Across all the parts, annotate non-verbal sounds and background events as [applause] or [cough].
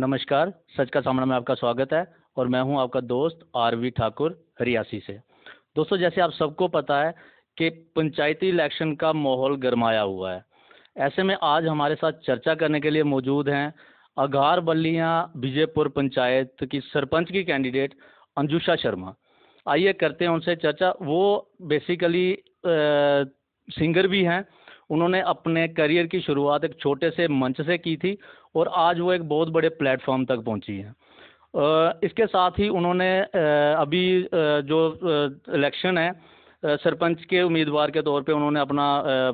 नमस्कार सच का सामना में आपका स्वागत है और मैं हूं आपका दोस्त आरवी ठाकुर रियासी से दोस्तों जैसे आप सबको पता है कि पंचायती इलेक्शन का माहौल गरमाया हुआ है ऐसे में आज हमारे साथ चर्चा करने के लिए मौजूद हैं अघार बल्लियाँ विजयपुर पंचायत की सरपंच की कैंडिडेट अंजुषा शर्मा आइए करते हैं उनसे चर्चा वो बेसिकली सिंगर भी हैं उन्होंने अपने करियर की शुरुआत एक छोटे से मंच से की थी और आज वो एक बहुत बड़े प्लेटफॉर्म तक पहुंची हैं इसके साथ ही उन्होंने अभी जो इलेक्शन है सरपंच के उम्मीदवार के तौर पे उन्होंने अपना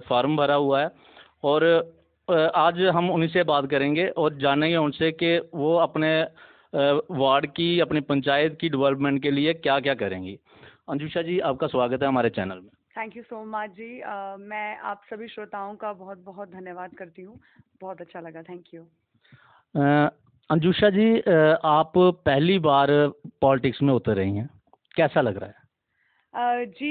फॉर्म भरा हुआ है और आज हम उन्हीं से बात करेंगे और जानेंगे उनसे कि वो अपने वार्ड की अपनी पंचायत की डेवलपमेंट के लिए क्या क्या करेंगी अंजुषा जी आपका स्वागत है हमारे चैनल में थैंक यू सो मच जी uh, मैं आप सभी श्रोताओं का बहुत बहुत धन्यवाद करती हूँ बहुत अच्छा लगा थैंक यू अंजुषा जी आप पहली बार पॉलिटिक्स में उतर रही हैं कैसा लग रहा है जी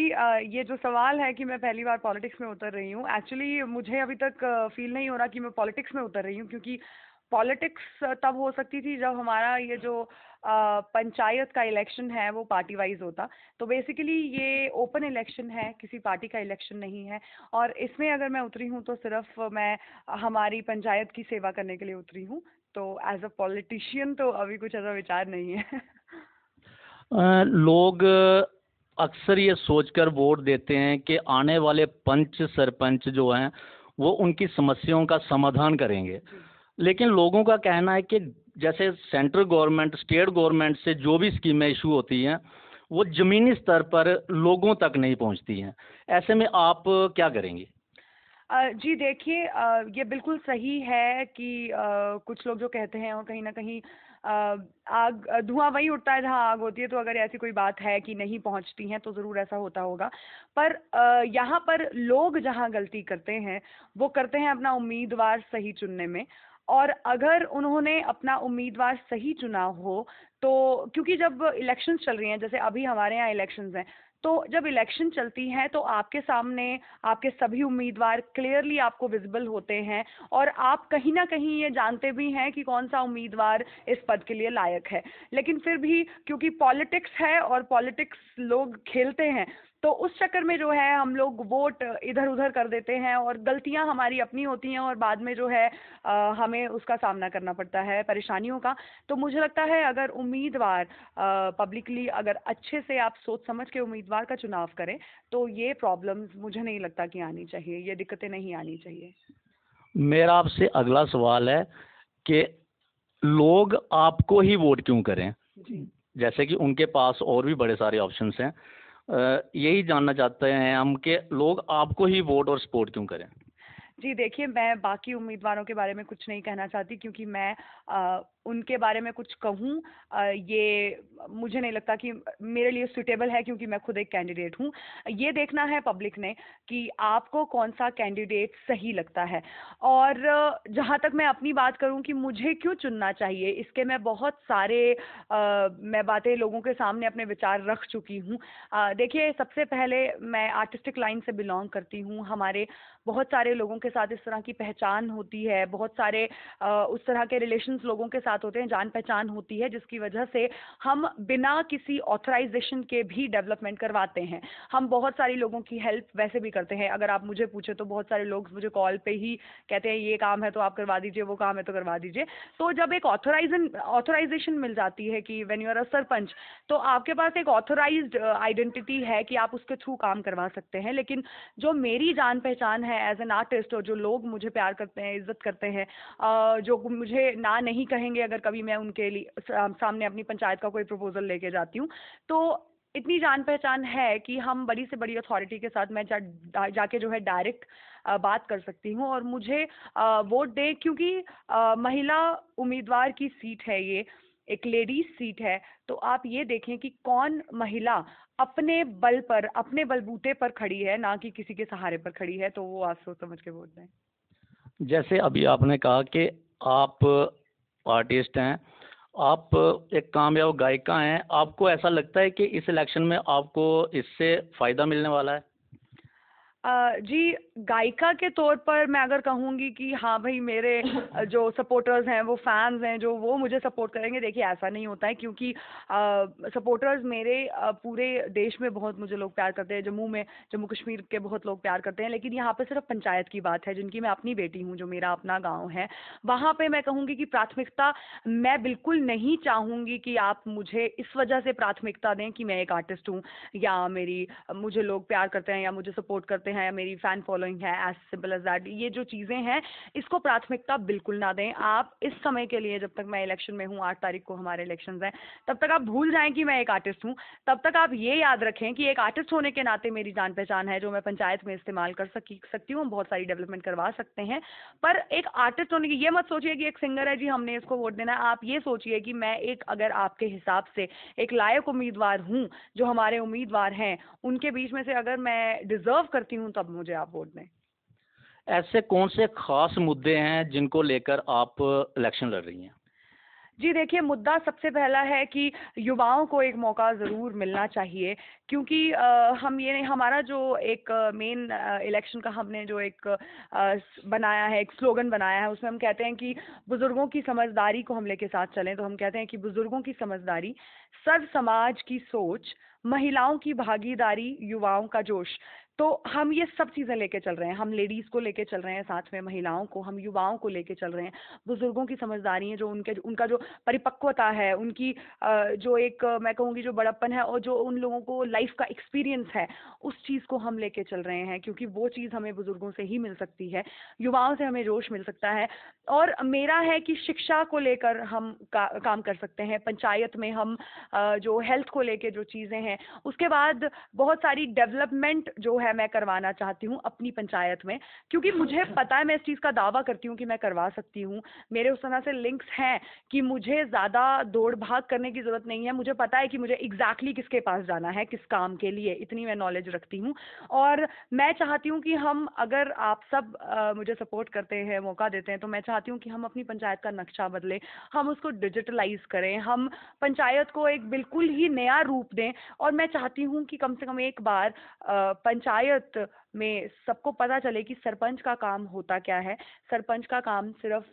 ये जो सवाल है कि मैं पहली बार पॉलिटिक्स में उतर रही हूँ एक्चुअली मुझे अभी तक फील नहीं हो रहा कि मैं पॉलिटिक्स में उतर रही हूँ क्योंकि पॉलिटिक्स तब हो सकती थी जब हमारा ये जो पंचायत का इलेक्शन है वो पार्टी वाइज होता तो बेसिकली ये ओपन इलेक्शन है किसी पार्टी का इलेक्शन नहीं है और इसमें अगर मैं उतरी हूँ तो सिर्फ मैं हमारी पंचायत की सेवा करने के लिए उतरी हूँ तो एज अ पॉलिटिशियन तो अभी कुछ ऐसा विचार नहीं है लोग अक्सर ये सोचकर वोट देते हैं कि आने वाले पंच सरपंच जो हैं वो उनकी समस्याओं का समाधान करेंगे लेकिन लोगों का कहना है कि जैसे सेंट्रल गवर्नमेंट स्टेट गवर्नमेंट से जो भी स्कीमें इशू होती हैं वो ज़मीनी स्तर पर लोगों तक नहीं पहुंचती हैं ऐसे में आप क्या करेंगे जी देखिए ये बिल्कुल सही है कि कुछ लोग जो कहते हैं और कहीं ना कहीं आग धुआँ वही उठता है जहाँ आग होती है तो अगर ऐसी कोई बात है कि नहीं पहुँचती हैं तो ज़रूर ऐसा होता होगा पर यहाँ पर लोग जहाँ गलती करते हैं वो करते हैं अपना उम्मीदवार सही चुनने में और अगर उन्होंने अपना उम्मीदवार सही चुना हो तो क्योंकि जब इलेक्शंस चल रही हैं जैसे अभी हमारे यहाँ इलेक्शंस हैं तो जब इलेक्शन चलती है तो आपके सामने आपके सभी उम्मीदवार क्लियरली आपको विजिबल होते हैं और आप कहीं ना कहीं ये जानते भी हैं कि कौन सा उम्मीदवार इस पद के लिए लायक है लेकिन फिर भी क्योंकि पॉलिटिक्स है और पॉलिटिक्स लोग खेलते हैं तो उस चक्कर में जो है हम लोग वोट इधर उधर कर देते हैं और गलतियां हमारी अपनी होती हैं और बाद में जो है आ, हमें उसका सामना करना पड़ता है परेशानियों का तो मुझे लगता है अगर उम्मीदवार पब्लिकली अगर अच्छे से आप सोच समझ के उम्मीदवार का चुनाव करें तो ये प्रॉब्लम मुझे नहीं लगता कि आनी चाहिए ये दिक्कतें नहीं आनी चाहिए मेरा आपसे अगला सवाल है कि लोग आपको ही वोट क्यों करें जैसे कि उनके पास और भी बड़े सारे ऑप्शंस हैं यही जानना चाहते हैं हम कि लोग आपको ही वोट और सपोर्ट क्यों करें जी देखिए मैं बाकी उम्मीदवारों के बारे में कुछ नहीं कहना चाहती क्योंकि मैं आ, उनके बारे में कुछ कहूँ ये मुझे नहीं लगता कि मेरे लिए सुटेबल है क्योंकि मैं खुद एक कैंडिडेट हूँ ये देखना है पब्लिक ने कि आपको कौन सा कैंडिडेट सही लगता है और जहाँ तक मैं अपनी बात करूँ कि मुझे क्यों चुनना चाहिए इसके मैं बहुत सारे आ, मैं बातें लोगों के सामने अपने विचार रख चुकी हूँ देखिए सबसे पहले मैं आर्टिस्टिक लाइन से बिलोंग करती हूँ हमारे बहुत सारे लोगों के साथ इस तरह की पहचान होती है बहुत सारे आ, उस तरह के रिलेशन लोगों के साथ साथ होते हैं जान पहचान होती है जिसकी वजह से हम बिना किसी ऑथराइजेशन के भी डेवलपमेंट करवाते हैं हम बहुत सारे लोगों की हेल्प वैसे भी करते हैं अगर आप मुझे पूछे तो बहुत सारे लोग मुझे कॉल पे ही कहते हैं ये काम है तो आप करवा दीजिए वो काम है तो करवा दीजिए तो जब एक ऑथोराइजन ऑथोराइजेशन मिल जाती है कि when you are a sarpanch तो आपके पास एक ऑथोराइज आइडेंटिटी uh, है कि आप उसके थ्रू काम करवा सकते हैं लेकिन जो मेरी जान पहचान है एज एन आर्टिस्ट और जो लोग मुझे प्यार करते हैं इज्जत करते हैं uh, जो मुझे ना नहीं कहेंगे अगर कभी मैं उनके लिए सामने अपनी पंचायत का कोई प्रपोजल लेके जाती हूँ तो इतनी जान पहचान है कि हम बड़ी से बड़ी अथॉरिटी के साथ मैं जा, जाके जो है डायरेक्ट बात कर सकती हूँ और मुझे वोट दें क्योंकि महिला उम्मीदवार की सीट है ये एक लेडीज सीट है तो आप ये देखें कि कौन महिला अपने बल पर अपने बलबूते पर खड़ी है ना कि किसी के सहारे पर खड़ी है तो वो आप सोच समझ के वोट दें जैसे अभी आपने कहा कि आप आर्टिस्ट हैं आप एक कामयाब गायिका हैं आपको ऐसा लगता है कि इस इलेक्शन में आपको इससे फ़ायदा मिलने वाला है जी गायिका के तौर पर मैं अगर कहूँगी कि हाँ भाई मेरे [laughs] जो सपोर्टर्स हैं वो फैंस हैं जो वो मुझे सपोर्ट करेंगे देखिए ऐसा नहीं होता है क्योंकि सपोर्टर्स मेरे पूरे देश में बहुत मुझे लोग प्यार करते हैं जम्मू में जम्मू कश्मीर के बहुत लोग प्यार करते हैं लेकिन यहाँ पर सिर्फ पंचायत की बात है जिनकी मैं अपनी बेटी हूँ जो मेरा अपना गाँव है वहाँ पर मैं कहूँगी कि प्राथमिकता मैं बिल्कुल नहीं चाहूँगी कि आप मुझे इस वजह से प्राथमिकता दें कि मैं एक आर्टिस्ट हूँ या मेरी मुझे लोग प्यार करते हैं या मुझे सपोर्ट करते हैं हैं मेरी फ़ैन फॉलोइंग है एज सिंपल एज दैट ये जो चीज़ें हैं इसको प्राथमिकता बिल्कुल ना दें आप इस समय के लिए जब तक मैं इलेक्शन में हूँ आठ तारीख को हमारे इलेक्शन हैं तब तक आप भूल जाएं कि मैं एक आर्टिस्ट हूँ तब तक आप ये याद रखें कि एक आर्टिस्ट होने के नाते मेरी जान पहचान है जो मैं पंचायत में इस्तेमाल कर सकी सकती हूँ बहुत सारी डेवलपमेंट करवा सकते हैं पर एक आर्टिस्ट होने की ये मत सोचिए कि एक सिंगर है जी हमने इसको वोट देना है आप ये सोचिए कि मैं एक अगर आपके हिसाब से एक लायक उम्मीदवार हूँ जो हमारे उम्मीदवार हैं उनके बीच में से अगर मैं डिजर्व करती हूँ हूँ तब मुझे आप वोट दें ऐसे कौन से खास मुद्दे हैं जिनको लेकर आप इलेक्शन लड़ रही हैं जी देखिए मुद्दा सबसे पहला है कि युवाओं को एक मौका ज़रूर मिलना चाहिए क्योंकि आ, हम ये हमारा जो एक मेन इलेक्शन का हमने जो एक आ, बनाया है एक स्लोगन बनाया है उसमें हम कहते हैं कि बुज़ुर्गों की समझदारी को हम लेके साथ चलें तो हम कहते हैं कि बुज़ुर्गों की समझदारी सर्व समाज की सोच महिलाओं की भागीदारी युवाओं का जोश तो हम ये सब चीज़ें लेके चल रहे हैं हम लेडीज़ को लेके चल रहे हैं साथ में महिलाओं को हम युवाओं को लेके चल रहे हैं बुज़ुर्गों की समझदारी है जो उनके उनका जो परिपक्वता है उनकी जो एक मैं कहूँगी जो बड़प्पन है और जो उन लोगों को लाइफ का एक्सपीरियंस है उस चीज़ को हम लेके चल रहे हैं क्योंकि वो चीज़ हमें बुज़ुर्गों से ही मिल सकती है युवाओं से हमें जोश मिल सकता है और मेरा है कि शिक्षा को लेकर हम का, काम कर सकते हैं पंचायत में हम जो हेल्थ को लेकर जो चीज़ें हैं उसके बाद बहुत सारी डेवलपमेंट जो है मैं करवाना चाहती हूँ अपनी पंचायत में क्योंकि मुझे अच्छा। पता है मैं इस चीज़ का दावा करती हूँ कि मैं करवा सकती हूँ मेरे उस तरह से लिंक्स हैं कि मुझे ज़्यादा दौड़ भाग करने की ज़रूरत नहीं है मुझे पता है कि मुझे एग्जैक्टली exactly किसके पास जाना है किस काम के लिए इतनी मैं नॉलेज रखती हूँ और मैं चाहती हूँ कि हम अगर आप सब मुझे सपोर्ट करते हैं मौका देते हैं तो मैं चाहती हूँ कि हम अपनी पंचायत का नक्शा बदलें हम उसको डिजिटलाइज करें हम पंचायत को एक बिल्कुल ही नया रूप दें और मैं चाहती हूँ कि कम से कम एक बार पंचायत शिकायत में सबको पता चले कि सरपंच का काम होता क्या है सरपंच का काम सिर्फ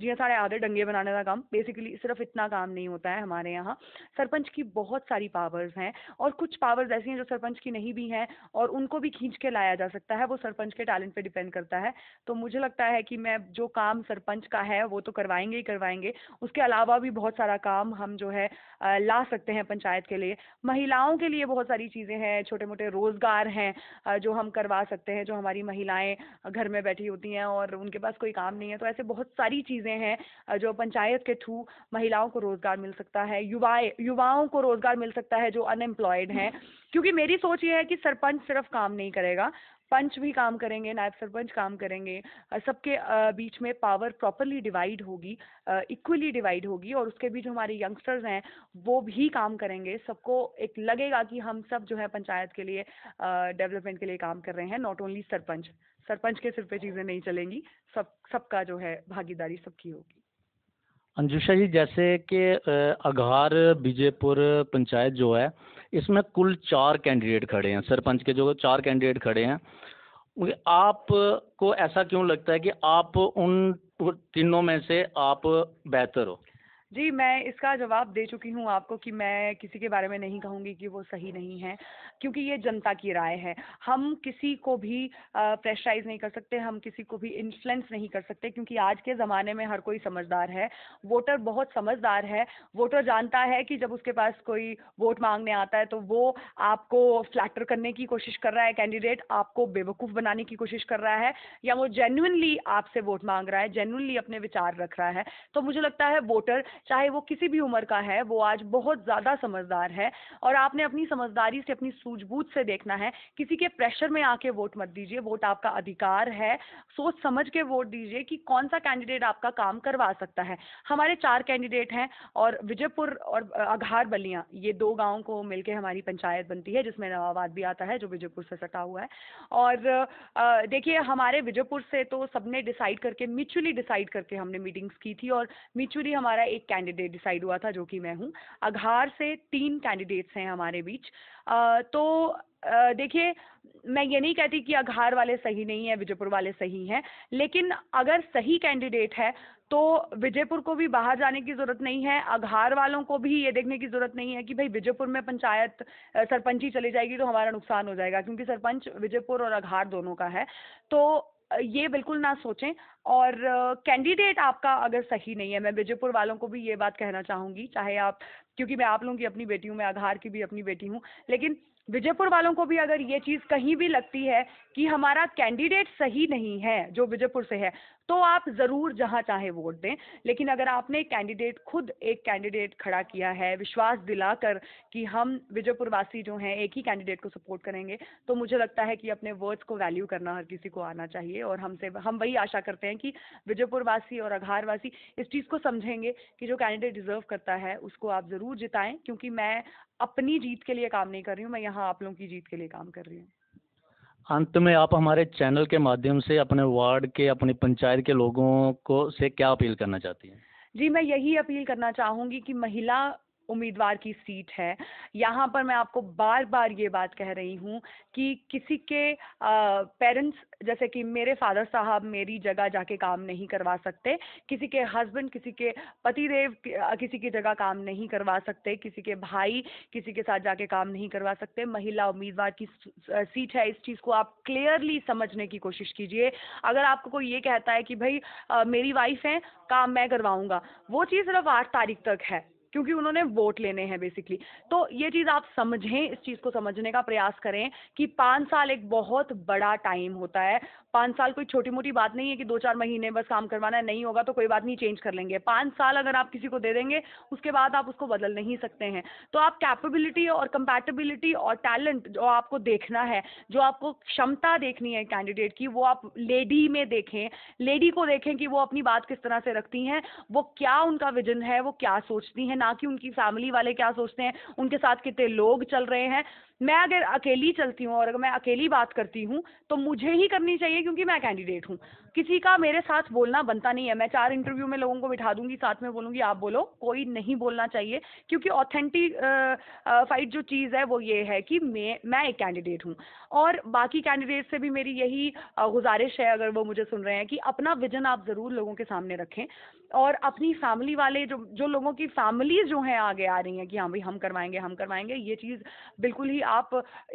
जिया सारे आधे डंगे बनाने का काम बेसिकली सिर्फ इतना काम नहीं होता है हमारे यहाँ सरपंच की बहुत सारी पावर्स हैं और कुछ पावर्स ऐसी हैं जो सरपंच की नहीं भी हैं और उनको भी खींच के लाया जा सकता है वो सरपंच के टैलेंट पे डिपेंड करता है तो मुझे लगता है कि मैं जो काम सरपंच का है वो तो करवाएंगे ही करवाएंगे उसके अलावा भी बहुत सारा काम हम जो है ला सकते हैं पंचायत के लिए महिलाओं के लिए बहुत सारी चीज़ें हैं छोटे मोटे रोज़गार हैं जो हम करवा सकते हैं जो हमारी महिलाएं घर में बैठी होती हैं और उनके पास कोई काम नहीं है तो ऐसे बहुत सारी चीज़ें हैं जो पंचायत के थ्रू महिलाओं को रोज़गार मिल सकता है युवाएं युवाओं को रोज़गार मिल सकता है जो अनएम्प्लॉयड हैं [laughs] क्योंकि मेरी सोच ये है कि सरपंच सिर्फ काम नहीं करेगा पंच भी काम करेंगे नायब सरपंच काम करेंगे सबके बीच में पावर प्रॉपरली डिवाइड होगी इक्वली डिवाइड होगी और उसके बीच हमारे यंगस्टर्स हैं वो भी काम करेंगे सबको एक लगेगा कि हम सब जो है पंचायत के लिए डेवलपमेंट के लिए काम कर रहे हैं नॉट ओनली सरपंच सरपंच के सिर पे चीज़ें नहीं चलेंगी सब सबका जो है भागीदारी सबकी होगी अंजुषा जी जैसे कि अघार बीजेपुर पंचायत जो है इसमें कुल चार कैंडिडेट खड़े हैं सरपंच के जो चार कैंडिडेट खड़े हैं आप को ऐसा क्यों लगता है कि आप उन तीनों में से आप बेहतर हो जी मैं इसका जवाब दे चुकी हूँ आपको कि मैं किसी के बारे में नहीं कहूँगी कि वो सही नहीं है क्योंकि ये जनता की राय है हम किसी को भी प्रेशराइज नहीं कर सकते हम किसी को भी इन्फ्लुएंस नहीं कर सकते क्योंकि आज के ज़माने में हर कोई समझदार है वोटर बहुत समझदार है वोटर जानता है कि जब उसके पास कोई वोट मांगने आता है तो वो आपको फ्लैटर करने की कोशिश कर रहा है कैंडिडेट आपको बेवकूफ़ बनाने की कोशिश कर रहा है या वो जेन्यनली आपसे वोट मांग रहा है जेन्यनली अपने विचार रख रहा है तो मुझे लगता है वोटर चाहे वो किसी भी उम्र का है वो आज बहुत ज़्यादा समझदार है और आपने अपनी समझदारी से अपनी सूझबूझ से देखना है किसी के प्रेशर में आके वोट मत दीजिए वोट आपका अधिकार है सोच समझ के वोट दीजिए कि कौन सा कैंडिडेट आपका काम करवा सकता है हमारे चार कैंडिडेट हैं और विजयपुर और अघार बलिया ये दो गाँव को मिलकर हमारी पंचायत बनती है जिसमें नवाबाद भी आता है जो विजयपुर से सटा हुआ है और देखिए हमारे विजयपुर से तो सबने डिसाइड करके म्यूचुअली डिसाइड करके हमने मीटिंग्स की थी और म्यूचुअली हमारा एक कैंडिडेट डिसाइड हुआ था जो कि मैं हूँ अघार से तीन कैंडिडेट्स हैं हमारे बीच तो देखिए मैं ये नहीं कहती कि अघार वाले सही नहीं है विजयपुर वाले सही हैं लेकिन अगर सही कैंडिडेट है तो विजयपुर को भी बाहर जाने की ज़रूरत नहीं है अघार वालों को भी ये देखने की ज़रूरत नहीं है कि भाई विजयपुर में पंचायत सरपंची चली जाएगी तो हमारा नुकसान हो जाएगा क्योंकि सरपंच विजयपुर और अघार दोनों का है तो ये बिल्कुल ना सोचें और कैंडिडेट आपका अगर सही नहीं है मैं बीजेपुर वालों को भी ये बात कहना चाहूँगी चाहे आप क्योंकि मैं आप लोगों की अपनी बेटी हूँ मैं आधार की भी अपनी बेटी हूँ लेकिन विजयपुर वालों को भी अगर ये चीज़ कहीं भी लगती है कि हमारा कैंडिडेट सही नहीं है जो विजयपुर से है तो आप ज़रूर जहाँ चाहे वोट दें लेकिन अगर आपने कैंडिडेट खुद एक कैंडिडेट खड़ा किया है विश्वास दिलाकर कि हम विजयपुरवासी जो हैं एक ही कैंडिडेट को सपोर्ट करेंगे तो मुझे लगता है कि अपने वर्ड्स को वैल्यू करना हर किसी को आना चाहिए और हमसे हम वही आशा करते हैं कि विजयपुरवासी और अघारवासी इस चीज़ को समझेंगे कि जो कैंडिडेट डिज़र्व करता है उसको आप ज़रूर जिताएं क्योंकि मैं अपनी जीत के लिए काम नहीं कर रही हूँ मैं यहाँ आप लोगों की जीत के लिए काम कर रही हूँ अंत में आप हमारे चैनल के माध्यम से अपने वार्ड के अपनी पंचायत के लोगों को से क्या अपील करना चाहती हैं जी मैं यही अपील करना चाहूँगी कि महिला उम्मीदवार की सीट है यहाँ पर मैं आपको बार बार ये बात कह रही हूँ कि किसी के पेरेंट्स जैसे कि मेरे फादर साहब मेरी जगह जाके काम नहीं करवा सकते किसी के हस्बैंड किसी के पति देव किसी की जगह काम नहीं करवा सकते किसी के भाई किसी के साथ जाके काम नहीं करवा सकते महिला उम्मीदवार की सीट है इस चीज़ को आप क्लियरली समझने की कोशिश कीजिए अगर आपको कोई ये कहता है कि भाई मेरी वाइफ है काम मैं करवाऊंगा वो चीज़ सिर्फ आठ तारीख तक है क्योंकि उन्होंने वोट लेने हैं बेसिकली तो ये चीज़ आप समझें इस चीज़ को समझने का प्रयास करें कि पाँच साल एक बहुत बड़ा टाइम होता है पाँच साल कोई छोटी मोटी बात नहीं है कि दो चार महीने बस काम करवाना नहीं होगा तो कोई बात नहीं चेंज कर लेंगे पाँच साल अगर आप किसी को दे देंगे उसके बाद आप उसको बदल नहीं सकते हैं तो आप कैपेबिलिटी और कंपैटिबिलिटी और टैलेंट जो आपको देखना है जो आपको क्षमता देखनी है कैंडिडेट की वो आप लेडी में देखें लेडी को देखें कि वो अपनी बात किस तरह से रखती हैं वो क्या उनका विजन है वो क्या सोचती हैं हैं ना कि उनकी फैमिली वाले क्या सोचते हैं उनके साथ कितने लोग चल रहे हैं मैं अगर अकेली चलती हूँ और अगर मैं अकेली बात करती हूँ तो मुझे ही करनी चाहिए क्योंकि मैं कैंडिडेट हूँ किसी का मेरे साथ बोलना बनता नहीं है मैं चार इंटरव्यू में लोगों को बिठा दूंगी साथ में बोलूंगी आप बोलो कोई नहीं बोलना चाहिए क्योंकि ऑथेंटिक फाइट जो चीज़ है वो ये है कि मैं मैं एक कैंडिडेट हूँ और बाकी कैंडिडेट से भी मेरी यही गुजारिश है अगर वो मुझे सुन रहे हैं कि अपना विजन आप ज़रूर लोगों के सामने रखें और अपनी फैमिली वाले जो जो लोगों की फ़ैमिली जो हैं आगे आ रही हैं कि हाँ भाई हम करवाएंगे हम करवाएंगे ये चीज़ बिल्कुल ही आप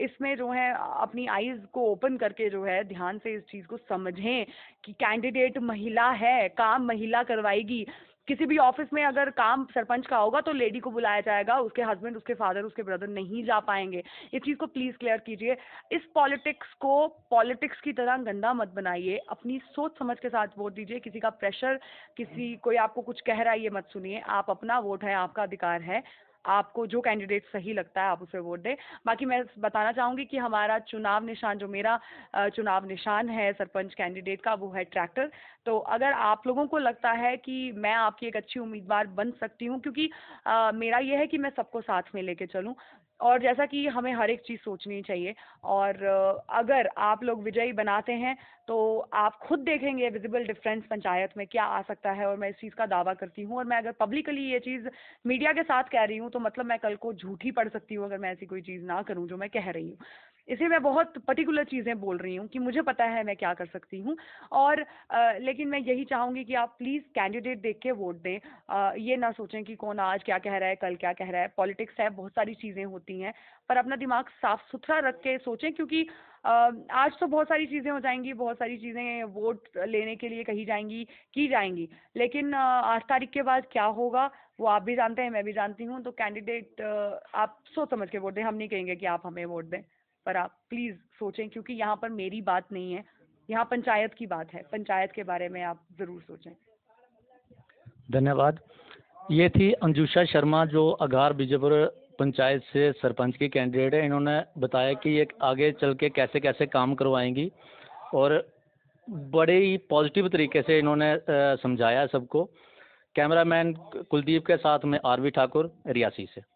इसमें जो है अपनी आइज़ को ओपन करके जो है ध्यान से इस चीज़ को समझें कि कैंडिडेट महिला है काम महिला करवाएगी किसी भी ऑफिस में अगर काम सरपंच का होगा तो लेडी को बुलाया जाएगा उसके हस्बैंड उसके फादर उसके ब्रदर नहीं जा पाएंगे इस चीज़ को प्लीज़ क्लियर कीजिए इस पॉलिटिक्स को पॉलिटिक्स की तरह गंदा मत बनाइए अपनी सोच समझ के साथ वोट दीजिए किसी का प्रेशर किसी कोई आपको कुछ कह रहा है ये मत सुनिए आप अपना वोट है आपका अधिकार है आपको जो कैंडिडेट सही लगता है आप उसे वोट दें बाकी मैं बताना चाहूँगी कि हमारा चुनाव निशान जो मेरा चुनाव निशान है सरपंच कैंडिडेट का वो है ट्रैक्टर तो अगर आप लोगों को लगता है कि मैं आपकी एक अच्छी उम्मीदवार बन सकती हूँ क्योंकि आ, मेरा यह है कि मैं सबको साथ में लेके चलूँ और जैसा कि हमें हर एक चीज़ सोचनी चाहिए और अगर आप लोग विजयी बनाते हैं तो आप खुद देखेंगे विजिबल डिफरेंस पंचायत में क्या आ सकता है और मैं इस चीज़ का दावा करती हूँ और मैं अगर पब्लिकली ये चीज़ मीडिया के साथ कह रही हूँ तो मतलब मैं कल को झूठी पड़ सकती हूँ अगर मैं ऐसी कोई चीज़ ना करूँ जो मैं कह रही हूँ इसे मैं बहुत पर्टिकुलर चीज़ें बोल रही हूँ कि मुझे पता है मैं क्या कर सकती हूँ और आ, लेकिन मैं यही चाहूँगी कि आप प्लीज़ कैंडिडेट देख के वोट दें आ, ये ना सोचें कि कौन आज क्या कह रहा है कल क्या कह रहा है पॉलिटिक्स है बहुत सारी चीज़ें होती हैं पर अपना दिमाग साफ सुथरा रख के सोचें क्योंकि आज तो बहुत सारी चीज़ें हो जाएंगी बहुत सारी चीज़ें वोट लेने के लिए कही जाएंगी की जाएंगी लेकिन आठ तारीख के बाद क्या होगा वो आप भी जानते हैं मैं भी जानती हूँ तो कैंडिडेट आप सोच समझ के वोट दें हम नहीं कहेंगे कि आप हमें वोट दें पर आप प्लीज़ सोचें क्योंकि यहाँ पर मेरी बात नहीं है यहाँ पंचायत की बात है पंचायत के बारे में आप ज़रूर सोचें धन्यवाद ये थी अंजुषा शर्मा जो अगार बीजेपुर पंचायत से सरपंच की कैंडिडेट है इन्होंने बताया कि ये आगे चल के कैसे कैसे काम करवाएंगी और बड़े ही पॉजिटिव तरीके से इन्होंने समझाया सबको कैमरामैन कुलदीप के साथ में आरवी ठाकुर रियासी से